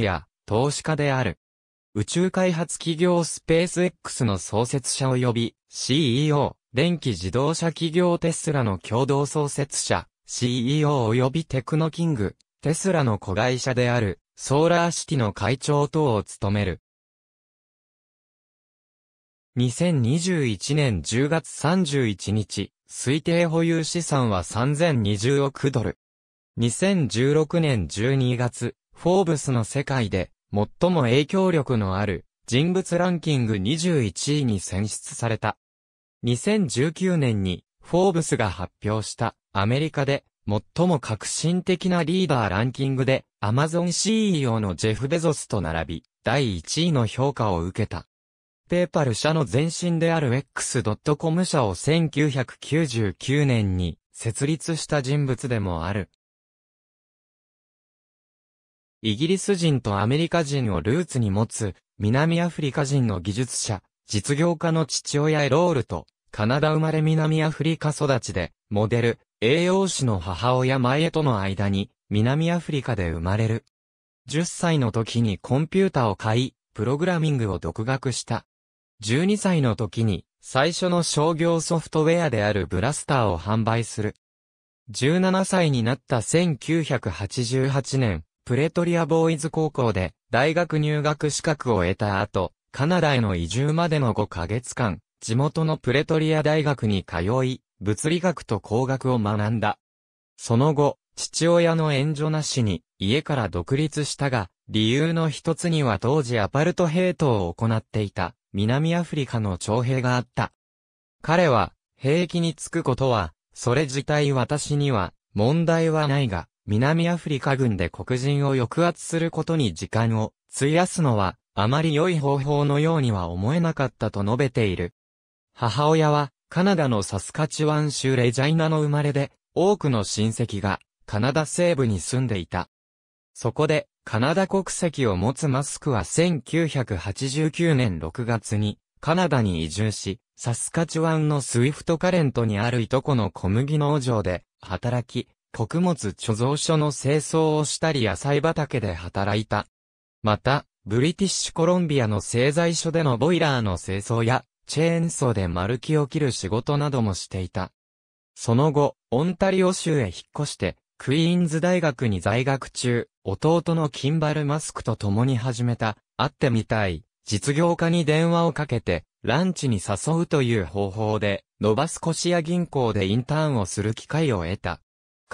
や投資家である。宇宙開発企業スペース X の創設者及び CEO、電気自動車企業テスラの共同創設者、CEO 及びテクノキング、テスラの子会社である、ソーラーシティの会長等を務める。2021年10月31日、推定保有資産は3020億ドル。2016年12月、フォーブスの世界で最も影響力のある人物ランキング21位に選出された。2019年にフォーブスが発表したアメリカで最も革新的なリーダーランキングで Amazon CEO のジェフ・ベゾスと並び第1位の評価を受けた。ペーパル社の前身である X.com 社を1999年に設立した人物でもあるイギリス人とアメリカ人をルーツに持つ、南アフリカ人の技術者、実業家の父親エロールと、カナダ生まれ南アフリカ育ちで、モデル、栄養士の母親前エとの間に、南アフリカで生まれる。10歳の時にコンピュータを買い、プログラミングを独学した。12歳の時に、最初の商業ソフトウェアであるブラスターを販売する。17歳になった1988年、プレトリアボーイズ高校で大学入学資格を得た後、カナダへの移住までの5ヶ月間、地元のプレトリア大学に通い、物理学と工学を学んだ。その後、父親の援助なしに家から独立したが、理由の一つには当時アパルトヘイトを行っていた南アフリカの徴兵があった。彼は兵役に就くことは、それ自体私には問題はないが、南アフリカ軍で黒人を抑圧することに時間を費やすのは、あまり良い方法のようには思えなかったと述べている。母親は、カナダのサスカチワン州レジャイナの生まれで、多くの親戚が、カナダ西部に住んでいた。そこで、カナダ国籍を持つマスクは1989年6月に、カナダに移住し、サスカチワンのスイフトカレントにあるいとこの小麦農場で、働き、穀物貯蔵所の清掃をしたり野菜畑で働いた。また、ブリティッシュコロンビアの製材所でのボイラーの清掃や、チェーンソーで丸木を切る仕事などもしていた。その後、オンタリオ州へ引っ越して、クイーンズ大学に在学中、弟のキンバル・マスクと共に始めた、会ってみたい、実業家に電話をかけて、ランチに誘うという方法で、ノバスコシア銀行でインターンをする機会を得た。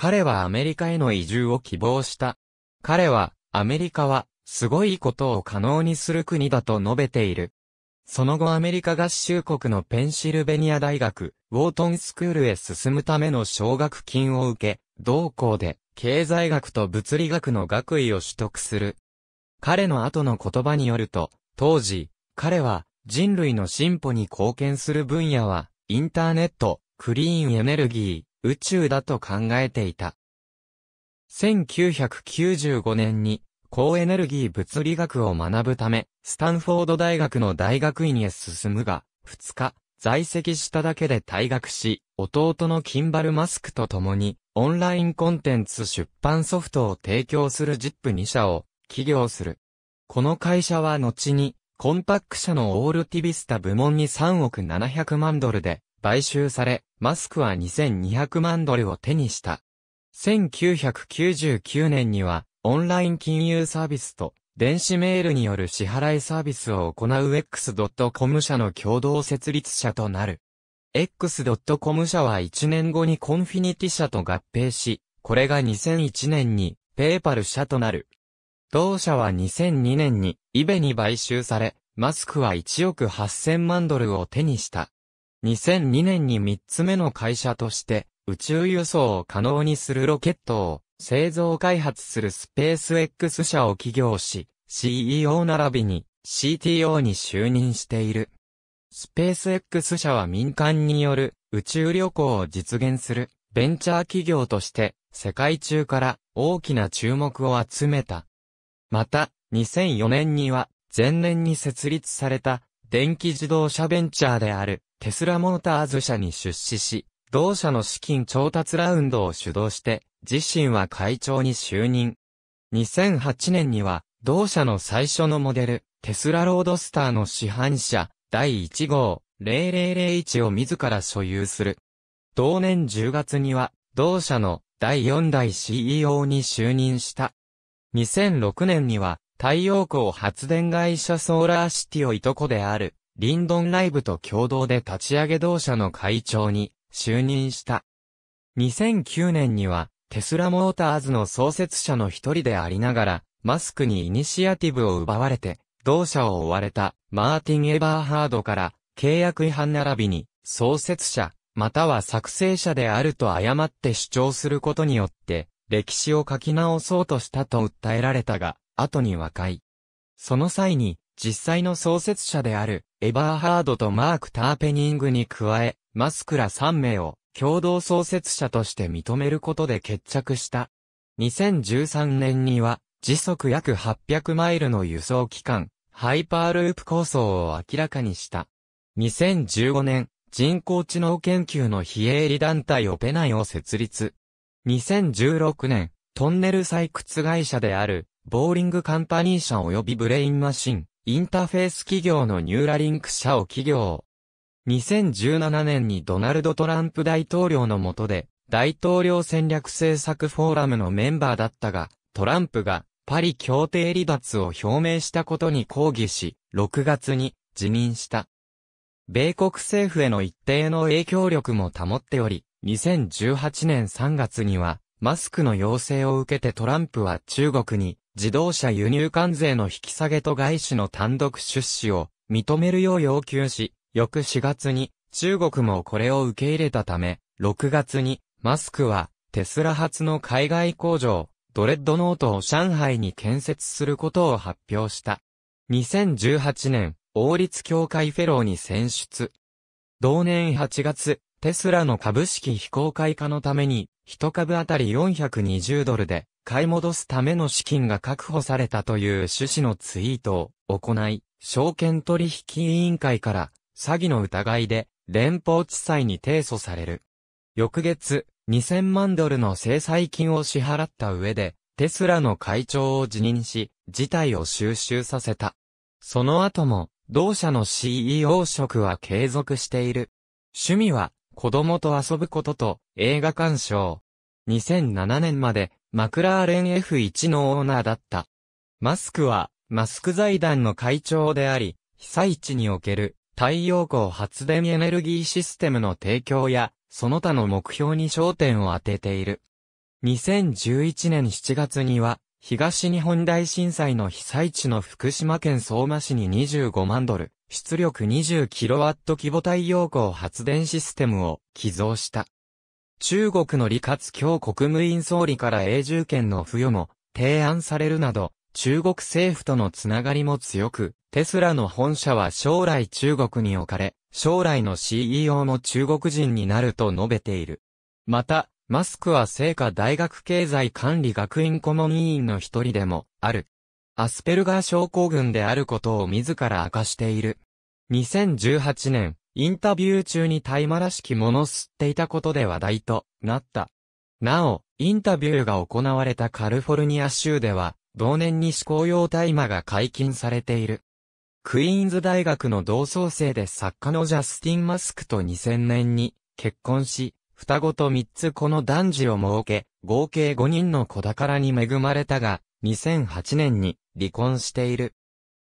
彼はアメリカへの移住を希望した。彼は、アメリカは、すごいことを可能にする国だと述べている。その後アメリカ合衆国のペンシルベニア大学、ウォートンスクールへ進むための奨学金を受け、同校で、経済学と物理学の学位を取得する。彼の後の言葉によると、当時、彼は、人類の進歩に貢献する分野は、インターネット、クリーンエネルギー、宇宙だと考えていた。1995年に高エネルギー物理学を学ぶため、スタンフォード大学の大学院へ進むが、2日、在籍しただけで退学し、弟のキンバル・マスクと共に、オンラインコンテンツ出版ソフトを提供する ZIP2 社を起業する。この会社は後に、コンパック社のオールティビスタ部門に3億700万ドルで買収され、マスクは2200万ドルを手にした。1999年には、オンライン金融サービスと、電子メールによる支払いサービスを行う X.com 社の共同設立者となる。X.com 社は1年後にコンフィニティ社と合併し、これが2001年に、ペーパル社となる。同社は2002年に、イベに買収され、マスクは1億8000万ドルを手にした。2002年に3つ目の会社として、宇宙輸送を可能にするロケットを製造開発するスペース X 社を起業し、CEO 並びに CTO に就任している。スペース X 社は民間による宇宙旅行を実現するベンチャー企業として世界中から大きな注目を集めた。また、2004年には前年に設立された電気自動車ベンチャーであるテスラモーターズ社に出資し、同社の資金調達ラウンドを主導して、自身は会長に就任。2008年には、同社の最初のモデル、テスラロードスターの市販車、第1号、0001を自ら所有する。同年10月には、同社の第4代 CEO に就任した。2006年には、太陽光発電会社ソーラーシティをいとこである、リンドンライブと共同で立ち上げ同社の会長に就任した。2009年には、テスラモーターズの創設者の一人でありながら、マスクにイニシアティブを奪われて、同社を追われたマーティン・エバーハードから契約違反並びに創設者、または作成者であると誤って主張することによって、歴史を書き直そうとしたと訴えられたが、後に和解。その際に、実際の創設者である、エバーハードとマーク・ターペニングに加え、マスクラ3名を共同創設者として認めることで決着した。2013年には、時速約800マイルの輸送機関、ハイパーループ構想を明らかにした。2015年、人工知能研究の非営利団体オペナイを設立。2016年、トンネル採掘会社であるボーリングカンパニー社及びブレインマシン、インターフェース企業のニューラリンク社を企業。2017年にドナルド・トランプ大統領の下で、大統領戦略政策フォーラムのメンバーだったが、トランプがパリ協定離脱を表明したことに抗議し、6月に辞任した。米国政府への一定の影響力も保っており、2018年3月には、マスクの要請を受けてトランプは中国に自動車輸入関税の引き下げと外資の単独出資を認めるよう要求し、翌4月に中国もこれを受け入れたため、6月にマスクはテスラ発の海外工場、ドレッドノートを上海に建設することを発表した。2018年、王立協会フェローに選出。同年8月、テスラの株式非公開化のために、一株あたり420ドルで買い戻すための資金が確保されたという趣旨のツイートを行い、証券取引委員会から詐欺の疑いで連邦地裁に提訴される。翌月、2000万ドルの制裁金を支払った上で、テスラの会長を辞任し、事態を収集させた。その後も、同社の CEO 職は継続している。趣味は、子供と遊ぶことと映画鑑賞。2007年までマクラーレン F1 のオーナーだった。マスクはマスク財団の会長であり、被災地における太陽光発電エネルギーシステムの提供や、その他の目標に焦点を当てている。2011年7月には、東日本大震災の被災地の福島県相馬市に25万ドル、出力 20kW 規模太陽光発電システムを寄贈した。中国の李克強国務院総理から永住権の付与も提案されるなど、中国政府とのつながりも強く、テスラの本社は将来中国に置かれ、将来の CEO も中国人になると述べている。また、マスクは聖火大学経済管理学院顧問委員の一人でもある。アスペルガー症候群であることを自ら明かしている。2018年、インタビュー中に大麻らしきものを吸っていたことで話題となった。なお、インタビューが行われたカルフォルニア州では、同年に思考用大麻が解禁されている。クイーンズ大学の同窓生で作家のジャスティン・マスクと2000年に結婚し、双子と3つ子の男児を設け、合計5人の子宝に恵まれたが、2008年に離婚している。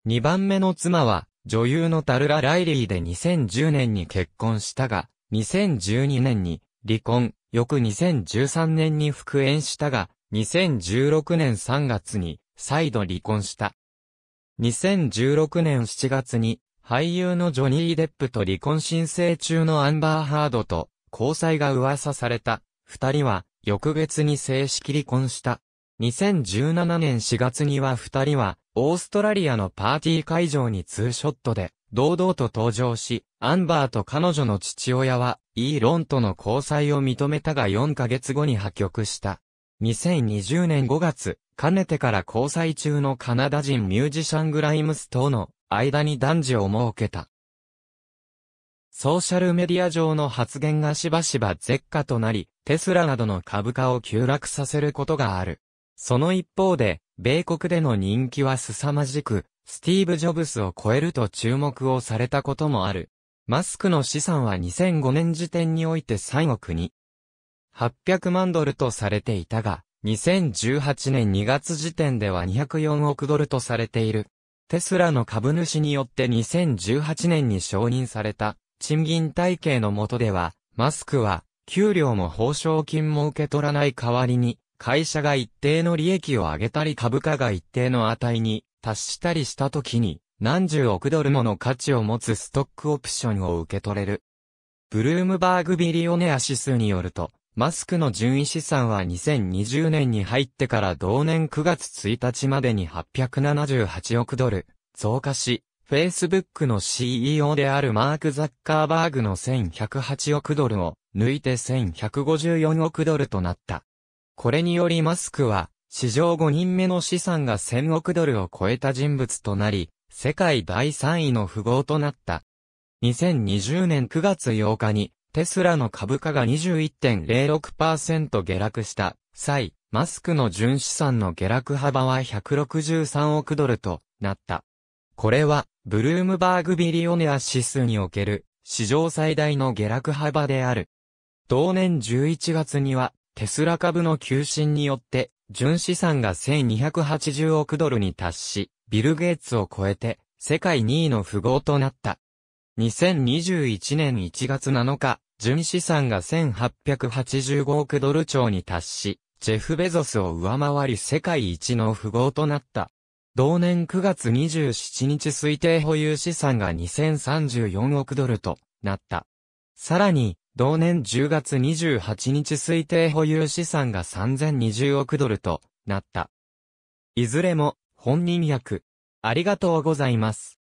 2番目の妻は、女優のタルラ・ライリーで2010年に結婚したが、2012年に離婚、翌2013年に復縁したが、2016年3月に再度離婚した。2016年7月に俳優のジョニー・デップと離婚申請中のアンバー・ハードと交際が噂された。二人は翌月に正式離婚した。2017年4月には二人は、オーストラリアのパーティー会場にツーショットで、堂々と登場し、アンバーと彼女の父親は、イーロンとの交際を認めたが4ヶ月後に破局した。2020年5月、かねてから交際中のカナダ人ミュージシャングライムスとの間に男児を設けた。ソーシャルメディア上の発言がしばしば絶下となり、テスラなどの株価を急落させることがある。その一方で、米国での人気は凄まじく、スティーブ・ジョブスを超えると注目をされたこともある。マスクの資産は2005年時点において3億に800万ドルとされていたが、2018年2月時点では204億ドルとされている。テスラの株主によって2018年に承認された賃金体系の下では、マスクは給料も報奨金も受け取らない代わりに会社が一定の利益を上げたり株価が一定の値に達したりした時に、何十億ドルもの価値を持つストックオプションを受け取れる。ブルームバーグビリオネア指数によると、マスクの純位資産は2020年に入ってから同年9月1日までに878億ドル増加し、Facebook の CEO であるマーク・ザッカーバーグの1108億ドルを抜いて1154億ドルとなった。これによりマスクは、史上5人目の資産が1000億ドルを超えた人物となり、世界第3位の富豪となった。2020年9月8日に、テスラの株価が21.06%下落した際、マスクの純資産の下落幅は163億ドルとなった。これは、ブルームバーグビリオネア指数における史上最大の下落幅である。同年11月には、テスラ株の急進によって、純資産が1280億ドルに達し、ビル・ゲイツを超えて、世界2位の富豪となった。2021年1月7日、純資産が1885億ドル超に達し、ジェフ・ベゾスを上回り世界一の富豪となった。同年9月27日推定保有資産が2034億ドルとなった。さらに、同年10月28日推定保有資産が3020億ドルとなった。いずれも、本人役。ありがとうございます。